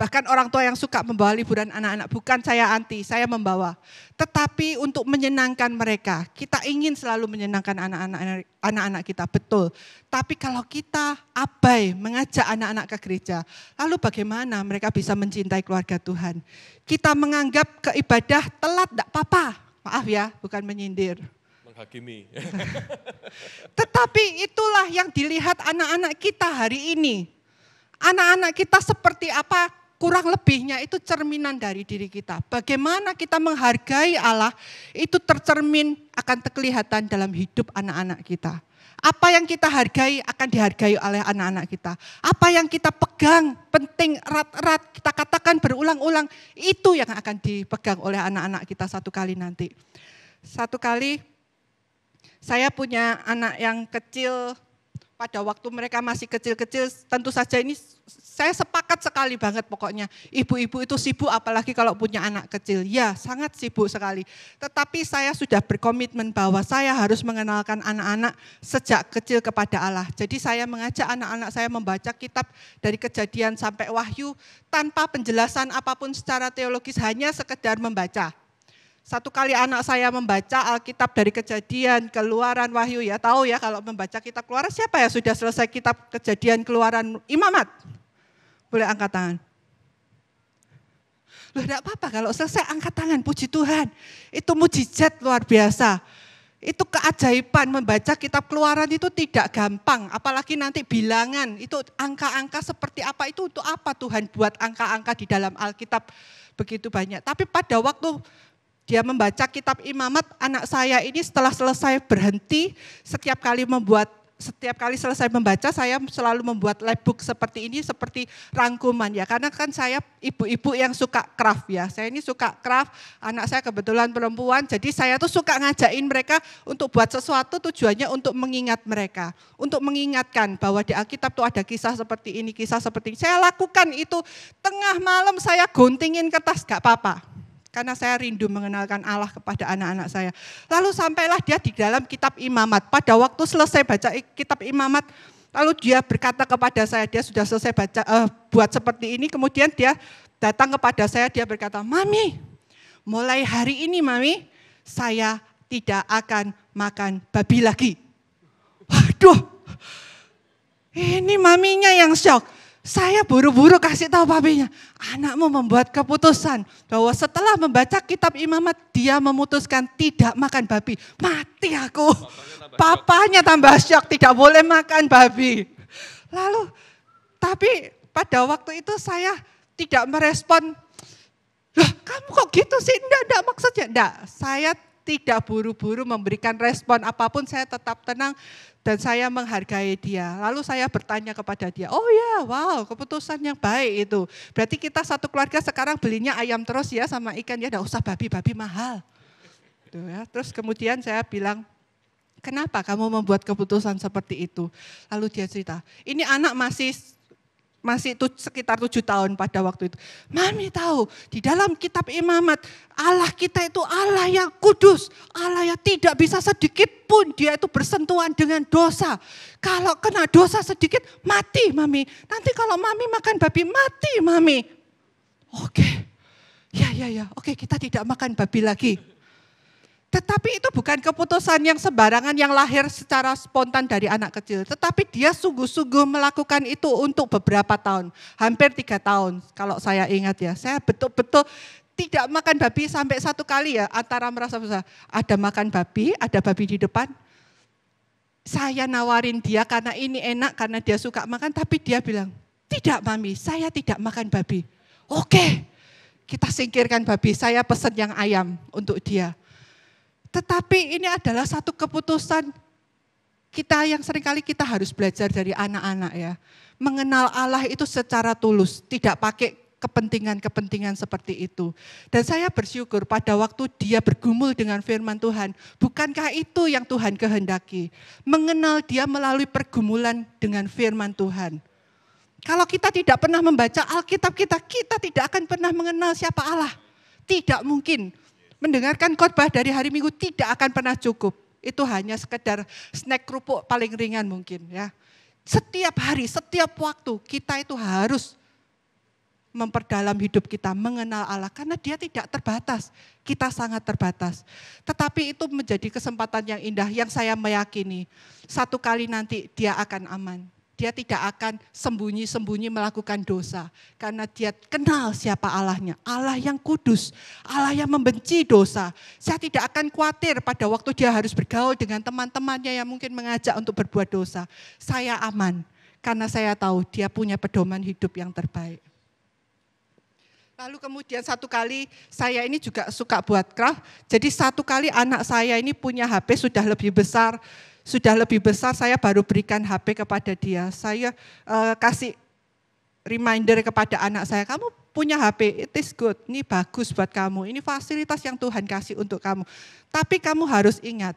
[SPEAKER 2] Bahkan orang tua yang suka membawa liburan anak-anak, bukan saya anti, saya membawa. Tetapi untuk menyenangkan mereka, kita ingin selalu menyenangkan anak-anak kita, betul. Tapi kalau kita abai mengajak anak-anak ke gereja, lalu bagaimana mereka bisa mencintai keluarga Tuhan? Kita menganggap keibadah telat, tidak apa-apa. Maaf ya, bukan menyindir
[SPEAKER 1] hakimi.
[SPEAKER 2] Tetapi itulah yang dilihat anak-anak kita hari ini. Anak-anak kita seperti apa kurang lebihnya itu cerminan dari diri kita. Bagaimana kita menghargai Allah itu tercermin akan terlihatan dalam hidup anak-anak kita. Apa yang kita hargai akan dihargai oleh anak-anak kita. Apa yang kita pegang penting erat-erat kita katakan berulang-ulang itu yang akan dipegang oleh anak-anak kita satu kali nanti. Satu kali saya punya anak yang kecil, pada waktu mereka masih kecil-kecil, tentu saja ini saya sepakat sekali banget pokoknya. Ibu-ibu itu sibuk apalagi kalau punya anak kecil. Ya, sangat sibuk sekali. Tetapi saya sudah berkomitmen bahwa saya harus mengenalkan anak-anak sejak kecil kepada Allah. Jadi saya mengajak anak-anak saya membaca kitab dari kejadian sampai wahyu tanpa penjelasan apapun secara teologis, hanya sekedar membaca satu kali anak saya membaca Alkitab dari kejadian, keluaran, wahyu ya. Tahu ya kalau membaca kitab keluaran siapa ya sudah selesai kitab kejadian, keluaran, imamat? Boleh angkat tangan. Loh tidak apa-apa kalau selesai angkat tangan, puji Tuhan. Itu mujizat luar biasa. Itu keajaiban membaca kitab keluaran itu tidak gampang. Apalagi nanti bilangan, itu angka-angka seperti apa, itu untuk apa Tuhan buat angka-angka di dalam Alkitab begitu banyak. Tapi pada waktu dia membaca kitab imamat anak saya ini setelah selesai berhenti setiap kali membuat setiap kali selesai membaca saya selalu membuat labbook seperti ini seperti rangkuman ya karena kan saya ibu-ibu yang suka craft ya saya ini suka craft anak saya kebetulan perempuan jadi saya tuh suka ngajakin mereka untuk buat sesuatu tujuannya untuk mengingat mereka untuk mengingatkan bahwa di Alkitab tuh ada kisah seperti ini kisah seperti ini saya lakukan itu tengah malam saya guntingin kertas gak apa-apa karena saya rindu mengenalkan Allah kepada anak-anak saya. Lalu sampailah dia di dalam kitab imamat. Pada waktu selesai baca kitab imamat, lalu dia berkata kepada saya, dia sudah selesai baca uh, buat seperti ini. Kemudian dia datang kepada saya, dia berkata, Mami, mulai hari ini Mami, saya tidak akan makan babi lagi. Waduh, ini maminya yang shock saya buru-buru kasih tahu papinya, anakmu membuat keputusan bahwa setelah membaca kitab imamat dia memutuskan tidak makan babi. Mati aku. Papanya tambah syok, tidak boleh makan babi. Lalu tapi pada waktu itu saya tidak merespon, loh kamu kok gitu sih? Enggak, enggak maksudnya. Enggak, saya tidak buru-buru memberikan respon apapun, saya tetap tenang dan saya menghargai dia. Lalu saya bertanya kepada dia, oh ya, wow, keputusan yang baik itu. Berarti kita satu keluarga sekarang belinya ayam terus ya sama ikan ya, tidak usah babi, babi mahal. Tuh ya. Terus kemudian saya bilang, kenapa kamu membuat keputusan seperti itu? Lalu dia cerita, ini anak masih masih itu sekitar tujuh tahun pada waktu itu. Mami tahu di dalam kitab imamat Allah kita itu Allah yang kudus. Allah yang tidak bisa sedikit pun dia itu bersentuhan dengan dosa. Kalau kena dosa sedikit mati mami. Nanti kalau mami makan babi mati mami. Oke. Ya ya ya. Oke kita tidak makan babi lagi. Tetapi itu bukan keputusan yang sembarangan yang lahir secara spontan dari anak kecil. Tetapi dia sungguh-sungguh melakukan itu untuk beberapa tahun. Hampir tiga tahun kalau saya ingat ya. Saya betul-betul tidak makan babi sampai satu kali ya. Antara merasa besar, ada makan babi, ada babi di depan. Saya nawarin dia karena ini enak, karena dia suka makan. Tapi dia bilang, tidak mami, saya tidak makan babi. Oke, kita singkirkan babi, saya pesan yang ayam untuk dia tetapi ini adalah satu keputusan kita yang seringkali kita harus belajar dari anak-anak ya. Mengenal Allah itu secara tulus, tidak pakai kepentingan-kepentingan seperti itu. Dan saya bersyukur pada waktu dia bergumul dengan firman Tuhan, bukankah itu yang Tuhan kehendaki? Mengenal dia melalui pergumulan dengan firman Tuhan. Kalau kita tidak pernah membaca Alkitab kita, kita tidak akan pernah mengenal siapa Allah. Tidak mungkin mendengarkan khotbah dari hari Minggu tidak akan pernah cukup. Itu hanya sekedar snack kerupuk paling ringan mungkin ya. Setiap hari, setiap waktu kita itu harus memperdalam hidup kita, mengenal Allah karena dia tidak terbatas. Kita sangat terbatas. Tetapi itu menjadi kesempatan yang indah yang saya meyakini satu kali nanti dia akan aman dia tidak akan sembunyi-sembunyi melakukan dosa. Karena dia kenal siapa Allahnya. Allah yang kudus, Allah yang membenci dosa. Saya tidak akan khawatir pada waktu dia harus bergaul dengan teman-temannya yang mungkin mengajak untuk berbuat dosa. Saya aman karena saya tahu dia punya pedoman hidup yang terbaik. Lalu kemudian satu kali saya ini juga suka buat craft. Jadi satu kali anak saya ini punya HP sudah lebih besar sudah lebih besar saya baru berikan HP kepada dia. Saya uh, kasih reminder kepada anak saya, kamu punya HP, it is good, ini bagus buat kamu, ini fasilitas yang Tuhan kasih untuk kamu. Tapi kamu harus ingat,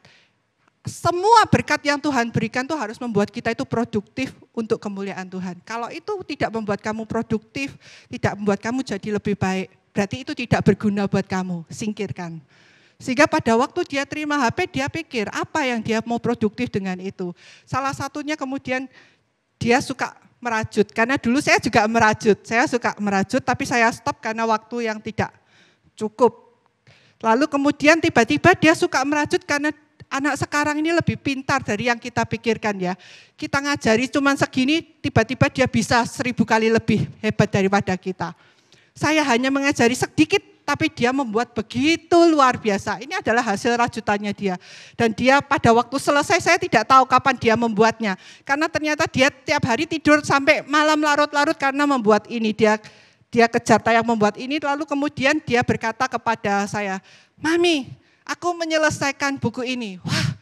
[SPEAKER 2] semua berkat yang Tuhan berikan tuh harus membuat kita itu produktif untuk kemuliaan Tuhan. Kalau itu tidak membuat kamu produktif, tidak membuat kamu jadi lebih baik, berarti itu tidak berguna buat kamu, singkirkan. Sehingga pada waktu dia terima HP, dia pikir apa yang dia mau produktif dengan itu. Salah satunya kemudian dia suka merajut. Karena dulu saya juga merajut. Saya suka merajut, tapi saya stop karena waktu yang tidak cukup. Lalu kemudian tiba-tiba dia suka merajut karena anak sekarang ini lebih pintar dari yang kita pikirkan ya. Kita ngajari cuma segini, tiba-tiba dia bisa seribu kali lebih hebat daripada kita. Saya hanya mengajari sedikit tapi dia membuat begitu luar biasa. Ini adalah hasil rajutannya dia. Dan dia pada waktu selesai saya tidak tahu kapan dia membuatnya. Karena ternyata dia tiap hari tidur sampai malam larut-larut karena membuat ini. Dia dia kejar tayang membuat ini lalu kemudian dia berkata kepada saya, "Mami, aku menyelesaikan buku ini." Wah,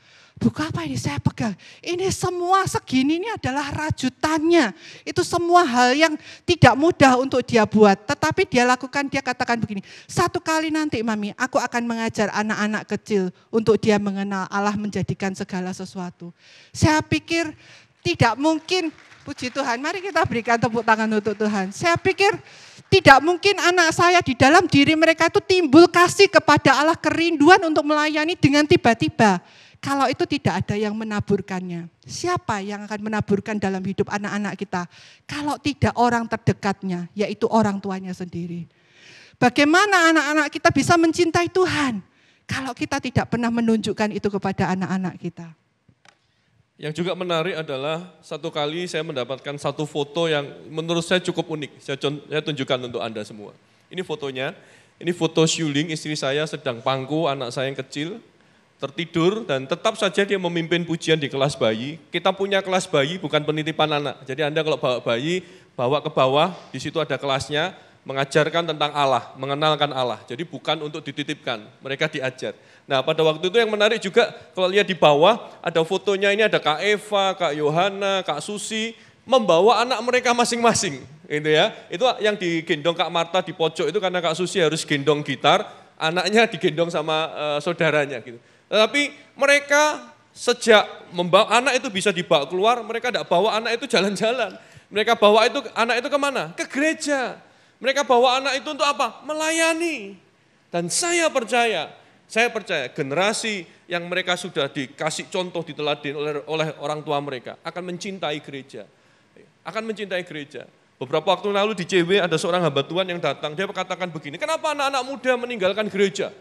[SPEAKER 2] buka apa ini saya pegang. Ini semua segini ini adalah rajutannya. Itu semua hal yang tidak mudah untuk dia buat. Tetapi dia lakukan, dia katakan begini. Satu kali nanti mami, aku akan mengajar anak-anak kecil untuk dia mengenal Allah menjadikan segala sesuatu. Saya pikir tidak mungkin, puji Tuhan, mari kita berikan tepuk tangan untuk Tuhan. Saya pikir tidak mungkin anak saya di dalam diri mereka itu timbul kasih kepada Allah kerinduan untuk melayani dengan tiba-tiba kalau itu tidak ada yang menaburkannya. Siapa yang akan menaburkan dalam hidup anak-anak kita? Kalau tidak orang terdekatnya, yaitu orang tuanya sendiri. Bagaimana anak-anak kita bisa mencintai Tuhan? Kalau kita tidak pernah menunjukkan itu kepada anak-anak kita.
[SPEAKER 1] Yang juga menarik adalah satu kali saya mendapatkan satu foto yang menurut saya cukup unik. Saya, tunjukkan untuk Anda semua. Ini fotonya. Ini foto Shuling, istri saya sedang pangku, anak saya yang kecil tertidur dan tetap saja dia memimpin pujian di kelas bayi. Kita punya kelas bayi bukan penitipan anak. Jadi Anda kalau bawa bayi, bawa ke bawah, di situ ada kelasnya, mengajarkan tentang Allah, mengenalkan Allah. Jadi bukan untuk dititipkan, mereka diajar. Nah pada waktu itu yang menarik juga kalau lihat di bawah ada fotonya ini ada Kak Eva, Kak Yohana, Kak Susi, membawa anak mereka masing-masing. Itu ya. Itu yang digendong Kak Marta di pojok itu karena Kak Susi harus gendong gitar, anaknya digendong sama uh, saudaranya gitu. Tetapi mereka sejak membawa anak itu bisa dibawa keluar, mereka tidak bawa anak itu jalan-jalan. Mereka bawa itu anak itu kemana? Ke gereja. Mereka bawa anak itu untuk apa? Melayani. Dan saya percaya, saya percaya generasi yang mereka sudah dikasih contoh diteladin oleh, oleh orang tua mereka akan mencintai gereja. Akan mencintai gereja. Beberapa waktu lalu di CW ada seorang hamba Tuhan yang datang, dia katakan begini, kenapa anak-anak muda meninggalkan gereja?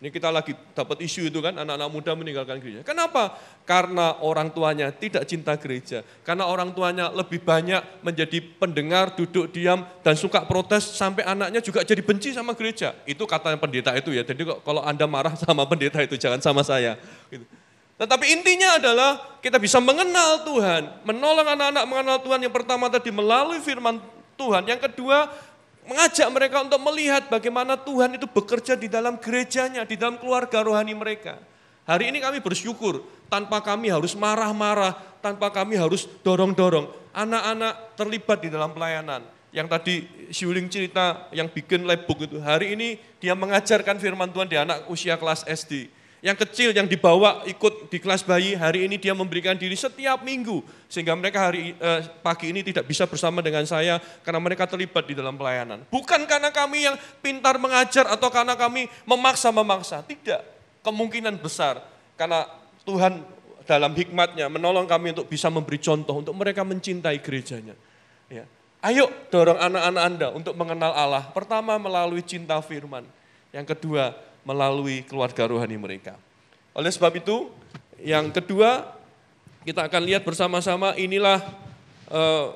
[SPEAKER 1] Ini kita lagi dapat isu itu kan, anak-anak muda meninggalkan gereja. Kenapa? Karena orang tuanya tidak cinta gereja. Karena orang tuanya lebih banyak menjadi pendengar, duduk diam, dan suka protes sampai anaknya juga jadi benci sama gereja. Itu katanya pendeta itu ya. Jadi kalau Anda marah sama pendeta itu, jangan sama saya. Gitu. Tetapi intinya adalah kita bisa mengenal Tuhan, menolong anak-anak mengenal Tuhan yang pertama tadi melalui firman Tuhan. Yang kedua mengajak mereka untuk melihat bagaimana Tuhan itu bekerja di dalam gerejanya, di dalam keluarga rohani mereka. Hari ini kami bersyukur tanpa kami harus marah-marah, tanpa kami harus dorong-dorong. Anak-anak terlibat di dalam pelayanan. Yang tadi Siuling cerita yang bikin book itu. Hari ini dia mengajarkan firman Tuhan di anak usia kelas SD yang kecil yang dibawa ikut di kelas bayi hari ini dia memberikan diri setiap minggu sehingga mereka hari eh, pagi ini tidak bisa bersama dengan saya karena mereka terlibat di dalam pelayanan. Bukan karena kami yang pintar mengajar atau karena kami memaksa-memaksa, tidak. Kemungkinan besar karena Tuhan dalam hikmatnya menolong kami untuk bisa memberi contoh untuk mereka mencintai gerejanya. Ya. Ayo dorong anak-anak Anda untuk mengenal Allah. Pertama melalui cinta firman. Yang kedua melalui keluarga rohani mereka. Oleh sebab itu, yang kedua kita akan lihat bersama-sama inilah eh,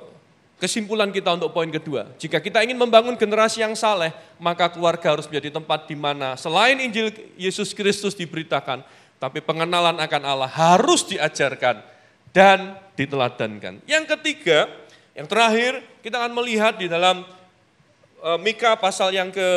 [SPEAKER 1] kesimpulan kita untuk poin kedua. Jika kita ingin membangun generasi yang saleh, maka keluarga harus menjadi tempat di mana selain Injil Yesus Kristus diberitakan, tapi pengenalan akan Allah harus diajarkan dan diteladankan. Yang ketiga, yang terakhir kita akan melihat di dalam eh, Mika pasal yang ke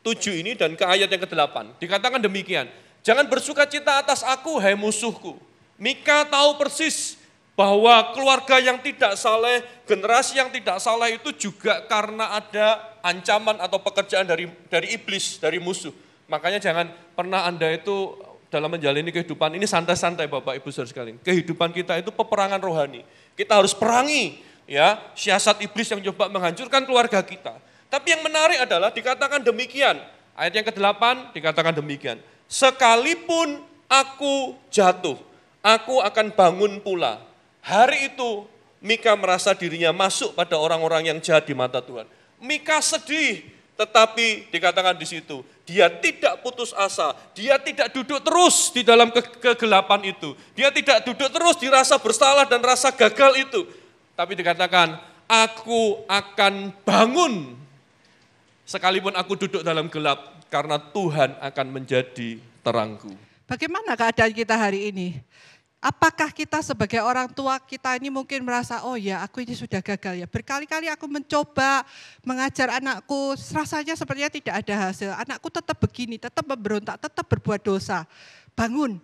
[SPEAKER 1] 7 ini dan ke ayat yang ke-8. Dikatakan demikian, jangan bersuka cita atas aku, hai musuhku. Mika tahu persis bahwa keluarga yang tidak saleh, generasi yang tidak saleh itu juga karena ada ancaman atau pekerjaan dari dari iblis, dari musuh. Makanya jangan pernah Anda itu dalam menjalani kehidupan ini santai-santai Bapak Ibu Saudara sekalian. Kehidupan kita itu peperangan rohani. Kita harus perangi ya siasat iblis yang coba menghancurkan keluarga kita tapi yang menarik adalah dikatakan demikian. Ayat yang ke-8 dikatakan demikian. Sekalipun aku jatuh, aku akan bangun pula. Hari itu Mika merasa dirinya masuk pada orang-orang yang jahat di mata Tuhan. Mika sedih, tetapi dikatakan di situ, dia tidak putus asa, dia tidak duduk terus di dalam ke kegelapan itu. Dia tidak duduk terus dirasa bersalah dan rasa gagal itu. Tapi dikatakan, aku akan bangun Sekalipun aku duduk dalam gelap, karena Tuhan akan menjadi terangku.
[SPEAKER 2] Bagaimana keadaan kita hari ini? Apakah kita sebagai orang tua kita ini mungkin merasa, oh ya aku ini sudah gagal ya. Berkali-kali aku mencoba mengajar anakku, rasanya sepertinya tidak ada hasil. Anakku tetap begini, tetap memberontak, tetap berbuat dosa. Bangun,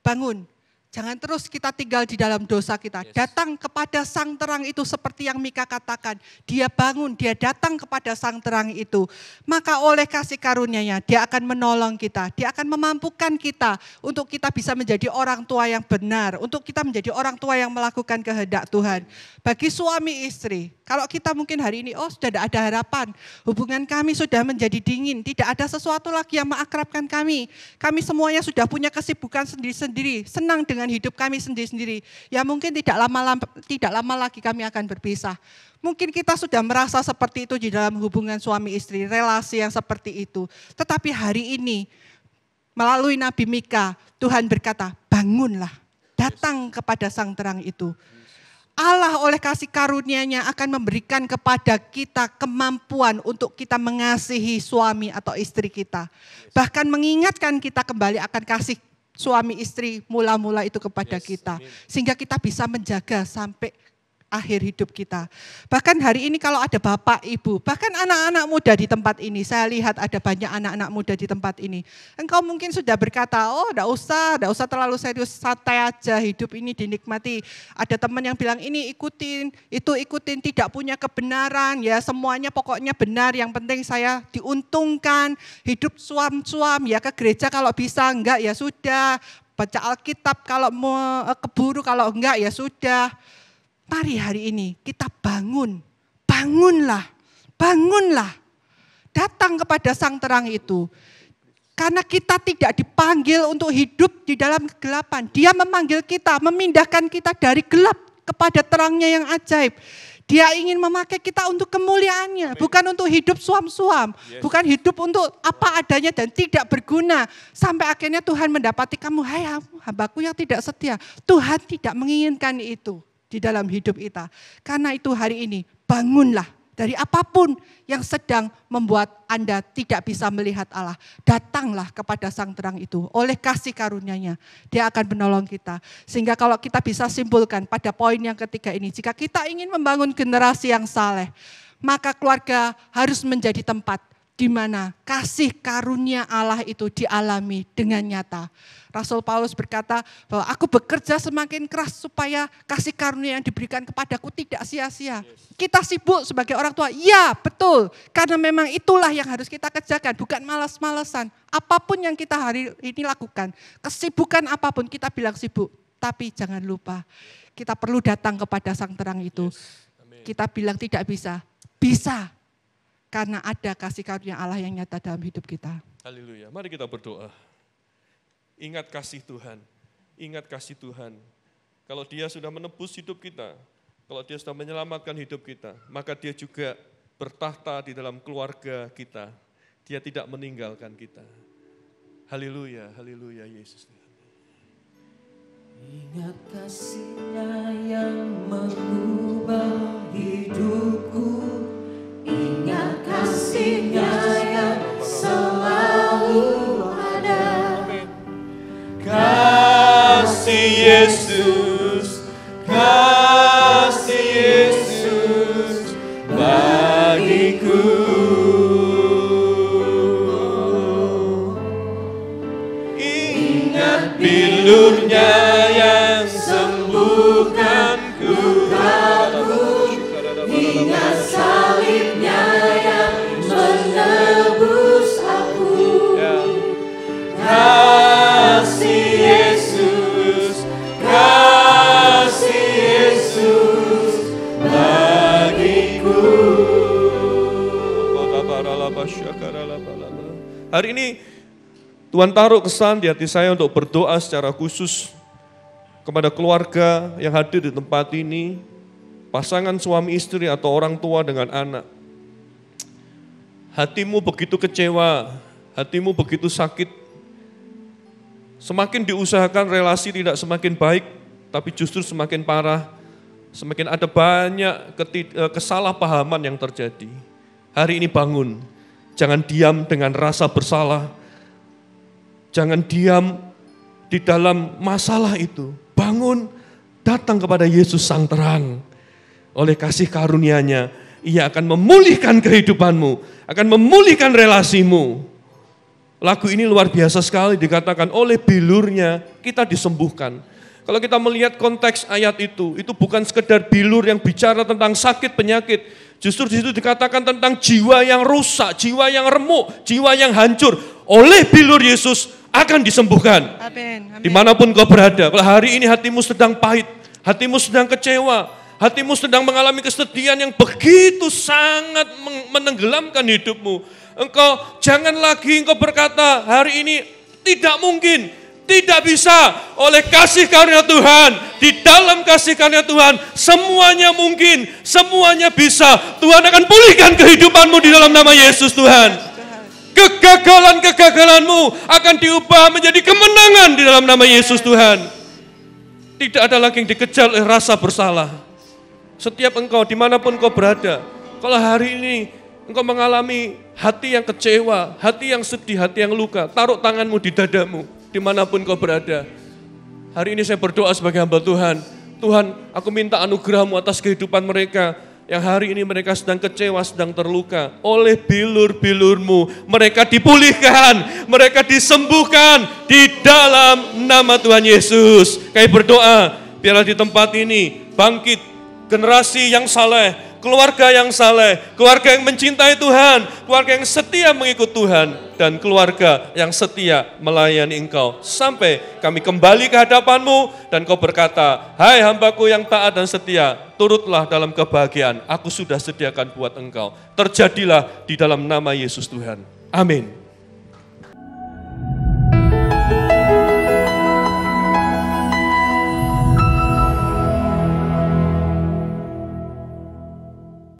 [SPEAKER 2] bangun. Jangan terus kita tinggal di dalam dosa kita. Yes. Datang kepada sang terang itu seperti yang Mika katakan. Dia bangun, dia datang kepada sang terang itu. Maka oleh kasih karunia-Nya dia akan menolong kita. Dia akan memampukan kita untuk kita bisa menjadi orang tua yang benar, untuk kita menjadi orang tua yang melakukan kehendak Tuhan. Bagi suami istri, kalau kita mungkin hari ini oh sudah tidak ada harapan, hubungan kami sudah menjadi dingin, tidak ada sesuatu lagi yang mengakrabkan kami. Kami semuanya sudah punya kesibukan sendiri-sendiri, senang dengan dengan hidup kami sendiri-sendiri. Ya mungkin tidak lama tidak lama lagi kami akan berpisah. Mungkin kita sudah merasa seperti itu di dalam hubungan suami istri, relasi yang seperti itu. Tetapi hari ini melalui Nabi Mika, Tuhan berkata, "Bangunlah, datang kepada sang terang itu." Allah oleh kasih karunia-Nya akan memberikan kepada kita kemampuan untuk kita mengasihi suami atau istri kita. Bahkan mengingatkan kita kembali akan kasih suami istri mula-mula itu kepada yes, kita. Amin. Sehingga kita bisa menjaga sampai akhir hidup kita. Bahkan hari ini kalau ada bapak, ibu, bahkan anak-anak muda di tempat ini, saya lihat ada banyak anak-anak muda di tempat ini. Engkau mungkin sudah berkata, oh tidak usah, tidak usah terlalu serius, santai aja hidup ini dinikmati. Ada teman yang bilang ini ikutin, itu ikutin, tidak punya kebenaran, ya semuanya pokoknya benar, yang penting saya diuntungkan, hidup suam-suam, ya ke gereja kalau bisa, enggak ya sudah, baca Alkitab kalau mau eh, keburu kalau enggak ya sudah Mari hari ini kita bangun, bangunlah, bangunlah. Datang kepada sang terang itu. Karena kita tidak dipanggil untuk hidup di dalam kegelapan. Dia memanggil kita, memindahkan kita dari gelap kepada terangnya yang ajaib. Dia ingin memakai kita untuk kemuliaannya, bukan untuk hidup suam-suam, bukan hidup untuk apa adanya dan tidak berguna. Sampai akhirnya Tuhan mendapati kamu, hai hambaku yang tidak setia. Tuhan tidak menginginkan itu di dalam hidup kita. Karena itu hari ini bangunlah dari apapun yang sedang membuat Anda tidak bisa melihat Allah. Datanglah kepada sang terang itu oleh kasih karunia-Nya. Dia akan menolong kita. Sehingga kalau kita bisa simpulkan pada poin yang ketiga ini, jika kita ingin membangun generasi yang saleh, maka keluarga harus menjadi tempat di mana kasih karunia Allah itu dialami dengan nyata. Rasul Paulus berkata bahwa aku bekerja semakin keras supaya kasih karunia yang diberikan kepadaku tidak sia-sia. Kita sibuk sebagai orang tua, ya betul. Karena memang itulah yang harus kita kerjakan, bukan malas-malesan. Apapun yang kita hari ini lakukan, kesibukan apapun kita bilang sibuk. Tapi jangan lupa, kita perlu datang kepada sang terang itu. Kita bilang tidak bisa, bisa karena ada kasih karunia Allah yang nyata dalam hidup kita.
[SPEAKER 1] Haleluya. Mari kita berdoa. Ingat kasih Tuhan. Ingat kasih Tuhan. Kalau dia sudah menebus hidup kita, kalau dia sudah menyelamatkan hidup kita, maka dia juga bertahta di dalam keluarga kita. Dia tidak meninggalkan kita. Haleluya, haleluya Yesus. Ingat kasihnya yang mengubah hidupku kasih Yesus, kasih Tuhan taruh kesan di hati saya untuk berdoa secara khusus kepada keluarga yang hadir di tempat ini, pasangan suami istri atau orang tua dengan anak. Hatimu begitu kecewa, hatimu begitu sakit. Semakin diusahakan relasi tidak semakin baik, tapi justru semakin parah, semakin ada banyak eh, kesalahpahaman yang terjadi. Hari ini bangun, jangan diam dengan rasa bersalah, Jangan diam di dalam masalah itu. Bangun, datang kepada Yesus sang terang. Oleh kasih karunia-Nya, ia akan memulihkan kehidupanmu, akan memulihkan relasimu. Lagu ini luar biasa sekali dikatakan oleh bilurnya kita disembuhkan. Kalau kita melihat konteks ayat itu, itu bukan sekedar bilur yang bicara tentang sakit penyakit, Justru di situ dikatakan tentang jiwa yang rusak, jiwa yang remuk, jiwa yang hancur oleh bilur Yesus akan disembuhkan. Amen. Amen. Dimanapun kau berada, kalau hari ini hatimu sedang pahit, hatimu sedang kecewa, hatimu sedang mengalami kesedihan yang begitu sangat menenggelamkan hidupmu. Engkau jangan lagi engkau berkata hari ini tidak mungkin, tidak bisa oleh kasih karunia Tuhan. Di dalam kasih karunia Tuhan semuanya mungkin, semuanya bisa. Tuhan akan pulihkan kehidupanmu di dalam nama Yesus Tuhan. Kegagalan-kegagalanmu akan diubah menjadi kemenangan di dalam nama Yesus Tuhan. Tidak ada lagi yang dikejar oleh rasa bersalah. Setiap engkau, dimanapun engkau berada, kalau hari ini engkau mengalami hati yang kecewa, hati yang sedih, hati yang luka, taruh tanganmu di dadamu, dimanapun engkau berada. Hari ini saya berdoa sebagai hamba Tuhan, Tuhan, aku minta anugerahmu atas kehidupan mereka, yang hari ini mereka sedang kecewa, sedang terluka. Oleh bilur-bilurmu, mereka dipulihkan, mereka disembuhkan di dalam nama Tuhan Yesus. Kami berdoa, biarlah di tempat ini bangkit generasi yang saleh, keluarga yang saleh, keluarga yang mencintai Tuhan, keluarga yang setia mengikut Tuhan, dan keluarga yang setia melayani Engkau. Sampai kami kembali ke hadapanmu dan kau berkata, Hai hambaku yang taat dan setia, turutlah dalam kebahagiaan. Aku sudah sediakan buat engkau. Terjadilah di dalam nama Yesus Tuhan. Amin.